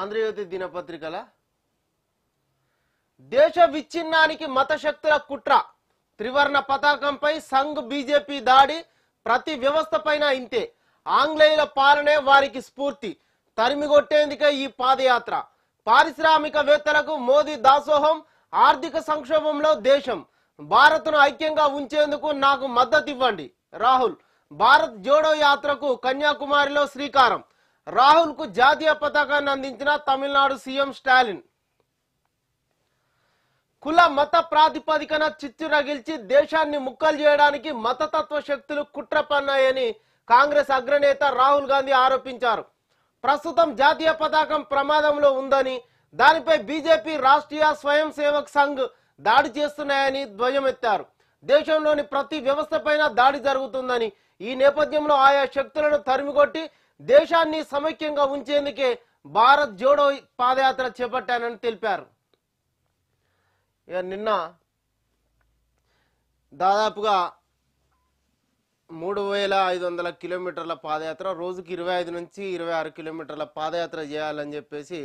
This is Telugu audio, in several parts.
ఆంధ్రజ్యోతి దినపత్రికల దేశ విచ్ఛిన్నానికి మత శక్తుల కుట్ర త్రివర్ణ పతాకంపై సంఘ్ బీజేపీ దాడి ప్రతి వ్యవస్థపైన ఇంతే ఆంగ్లేయుల పాలనే వారికి స్ఫూర్తి తరిమిగొట్టేందుకే ఈ పాదయాత్ర పారిశ్రామికవేత్తలకు మోదీ దాసోహం ఆర్థిక సంక్షోభంలో దేశం భారత్ను ఐక్యంగా ఉంచేందుకు నాకు మద్దతు ఇవ్వండి రాహుల్ భారత్ జోడో యాత్రకు కన్యాకుమారిలో శ్రీకారం రాహుల్కు జాతీయ పతాకాన్ని అందించిన తమిళనాడు సీఎం స్టాలిన్ కుల మత ప్రాతిపదికన చిచ్చు రగిల్చి దేశాన్ని ముక్కలు చేయడానికి మతతత్వ శక్తులు కుట్ర పన్నాయని కాంగ్రెస్ అగ్రనేత రాహుల్ గాంధీ ఆరోపించారు ప్రస్తుతం జాతీయ పతాకం ప్రమాదంలో ఉందని దానిపై బీజేపీ రాష్ట్రీయ స్వయం సేవక్ సంఘ్ దాడి చేస్తున్నాయని ధ్వజమెత్తారు దేశంలోని ప్రతి పైన దాడి జరుగుతుందని ఈ నేపథ్యంలో ఆయా శక్తులను తరిమికొట్టి దేశాన్ని సమైక్యంగా ఉంచేందుకే భారత్ జోడో పాదయాత్ర చేపట్టానని తెలిపారు ఇక నిన్న దాదాపుగా మూడు వేల ఐదు వందల కిలోమీటర్ల పాదయాత్ర రోజుకి ఇరవై ఐదు నుంచి ఇరవై ఆరు కిలోమీటర్ల పాదయాత్ర చేయాలని చెప్పేసి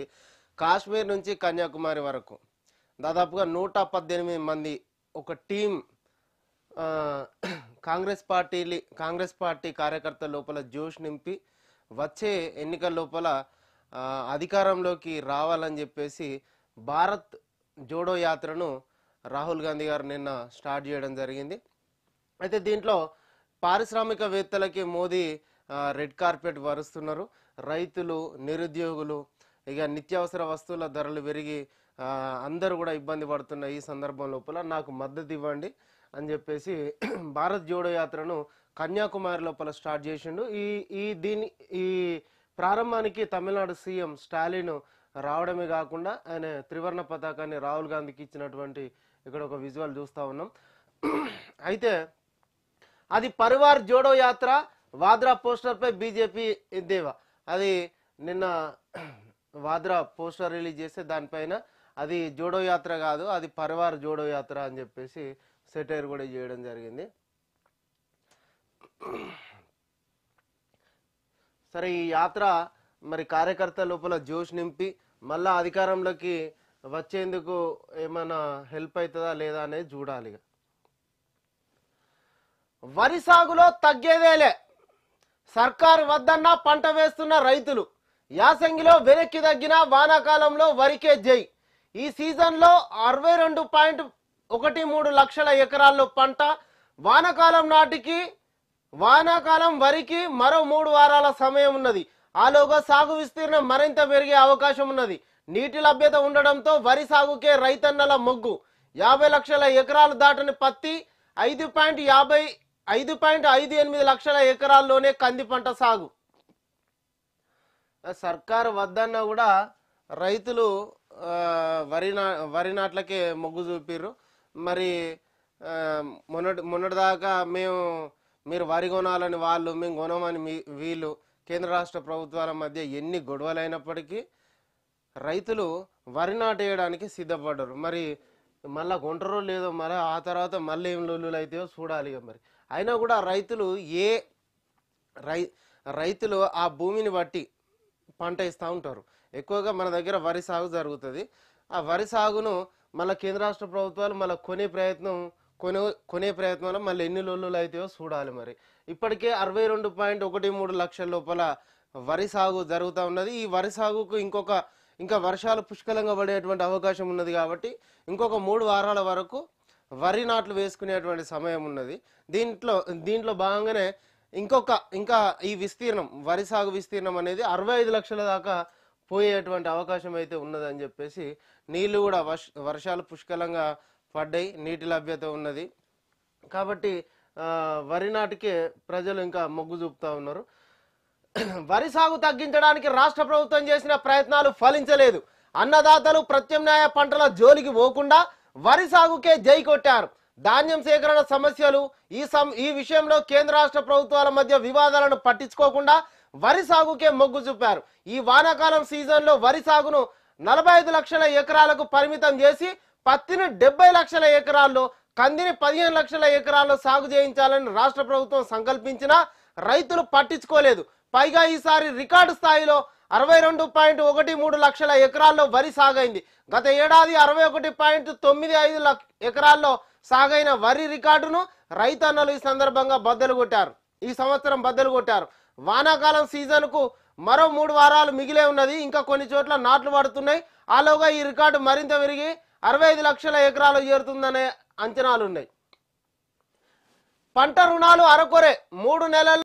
కాశ్మీర్ నుంచి కన్యాకుమారి వరకు దాదాపుగా నూట పద్దెనిమిది మంది ఒక team Congress party Congress party కార్యకర్తల లోపల జోష్ నింపి వచ్చే ఎన్నికల లోపల అధికారంలోకి రావాలని చెప్పేసి భారత్ జోడో యాత్రను రాహుల్ గాంధీ గారు నిన్న స్టార్ట్ చేయడం జరిగింది అయితే దీంట్లో పారిశ్రామికవేత్తలకి మోదీ రెడ్ కార్పెట్ వరుస్తున్నారు రైతులు నిరుద్యోగులు ఇక నిత్యావసర వస్తువుల ధరలు పెరిగి అందరూ కూడా ఇబ్బంది పడుతున్న ఈ సందర్భం లోపల నాకు మద్దతు ఇవ్వండి అని చెప్పేసి భారత్ జోడో యాత్రను కన్యాకుమారి లోపల స్టార్ట్ చేసిండు ఈ ఈ దీని ఈ ప్రారంభానికి తమిళనాడు సీఎం స్టాలిన్ రావడమే కాకుండా ఆయన త్రివర్ణ పతాకాన్ని రాహుల్ గాంధీకి ఇచ్చినటువంటి ఇక్కడ ఒక విజువల్ చూస్తూ ఉన్నాం అయితే అది పరివార్ జోడో యాత్ర వాద్రా పోస్టర్పై బీజేపీ దేవా అది నిన్న వాద్రా పోస్టర్ రిలీజ్ చేస్తే దానిపైన అది జోడో యాత్ర కాదు అది పరివార్ జోడో యాత్ర అని చెప్పేసి సెటైర్ కూడా చేయడం జరిగింది సరే ఈ యాత్ర మరి కార్యకర్త లోపల జోష్ నింపి మళ్ళా అధికారంలోకి వచ్చేందుకు ఏమైనా హెల్ప్ అవుతుందా లేదా అనేది చూడాలి వరి సాగులో తగ్గేదేలే సర్కారు వద్దన్నా పంట వేస్తున్న రైతులు యాసంగిలో వెనక్కి తగ్గిన వానాకాలంలో వరికే జై ఈ సీజన్లో అరవై రెండు పాయింట్ ఒకటి మూడు లక్షల ఎకరాల్లో పంట వానాకాలం నాటికి వానాకాలం వరికి మరో మూడు వారాల సమయం ఉన్నది ఆలోగా సాగు విస్తీర్ణం మరింత పెరిగే అవకాశం ఉన్నది నీటి లభ్యత ఉండడంతో వరి సాగుకే రైతన్నల మొగ్గు యాభై లక్షల ఎకరాలు దాటని పత్తి ఐదు పాయింట్ యాభై ఐదు పాయింట్ ఐదు ఎనిమిది లక్షల ఎకరాల్లోనే కంది పంట సాగు సర్కారు వద్దన్నా కూడా రైతులు వరి నా వరి నాట్లకే మొగ్గు చూపిర్రు మరి మొన్నటి మొన్నటిదాకా మేము మీరు వరి కొనాలని వాళ్ళు మేము కొనమని మీ వీళ్ళు కేంద్ర రాష్ట్ర ప్రభుత్వాల మధ్య ఎన్ని గొడవలైనప్పటికీ రైతులు వరి నాటేయడానికి సిద్ధపడ్డారు మరి మళ్ళా కొంటారో లేదో మళ్ళీ ఆ తర్వాత మళ్ళీ ఏం లొల్లులు అయితే చూడాలి మరి అయినా కూడా రైతులు ఏ రై రైతులు ఆ భూమిని బట్టి పంట ఇస్తూ ఉంటారు ఎక్కువగా మన దగ్గర వరి సాగు జరుగుతుంది ఆ వరి సాగును మళ్ళీ కేంద్ర రాష్ట్ర ప్రభుత్వాలు మళ్ళీ కొనే ప్రయత్నం కొనే కొనే ప్రయత్నంలో మళ్ళీ ఎన్ని లోళ్ళు అయితే చూడాలి మరి ఇప్పటికే అరవై రెండు పాయింట్ ఒకటి మూడు లక్షల లోపల వరి సాగు జరుగుతూ ఉన్నది ఈ వరి సాగుకు ఇంకొక ఇంకా వర్షాలు పుష్కలంగా పడేటువంటి అవకాశం ఉన్నది కాబట్టి ఇంకొక మూడు వారాల వరకు వరి నాట్లు వేసుకునేటువంటి సమయం ఉన్నది దీంట్లో దీంట్లో భాగంగానే ఇంకొక ఇంకా ఈ విస్తీర్ణం వరి సాగు విస్తీర్ణం అనేది అరవై ఐదు లక్షల దాకా పోయేటువంటి అవకాశం అయితే ఉన్నదని చెప్పేసి నీళ్లు కూడా వర్షాలు పుష్కలంగా పడ్డాయి నీటి లభ్యత ఉన్నది కాబట్టి వరి నాటికే ప్రజలు ఇంకా మొగ్గు చూపుతా ఉన్నారు వరి సాగు తగ్గించడానికి రాష్ట్ర ప్రభుత్వం చేసిన ప్రయత్నాలు ఫలించలేదు అన్నదాతలు ప్రత్యామ్నాయ పంటల జోలికి పోకుండా వరి సాగుకే జై కొట్టారు ధాన్యం సేకరణ సమస్యలు ఈ ఈ విషయంలో కేంద్ర రాష్ట్ర ప్రభుత్వాల మధ్య వివాదాలను పట్టించుకోకుండా వరి సాగుకే మొగ్గు చూపారు ఈ వానాకాలం సీజన్లో వరి సాగును నలభై ఐదు లక్షల ఎకరాలకు పరిమితం చేసి పత్తిని డెబ్బై లక్షల ఎకరాల్లో కందిని పదిహేను లక్షల ఎకరాల్లో సాగు చేయించాలని రాష్ట్ర ప్రభుత్వం సంకల్పించినా రైతులు పట్టించుకోలేదు పైగా ఈసారి రికార్డు స్థాయిలో అరవై రెండు పాయింట్ ఒకటి మూడు లక్షల ఎకరాల్లో వరి సాగైంది గత ఏడాది అరవై ఒకటి పాయింట్ తొమ్మిది ఐదు ఎకరాల్లో సాగైన వరి రికార్డును రైతన్నలు ఈ సందర్భంగా బద్దలు కొట్టారు ఈ సంవత్సరం బద్దలు కొట్టారు వానాకాలం సీజన్కు మరో మూడు వారాలు మిగిలే ఉన్నది ఇంకా కొన్ని చోట్ల నాట్లు పడుతున్నాయి ఆలోగా ఈ రికార్డు మరింత పెరిగి అరవై ఐదు లక్షల ఎకరాలు చేరుతుందనే అంచనాలున్నాయి పంట రుణాలు అరకొరే మూడు నెలలు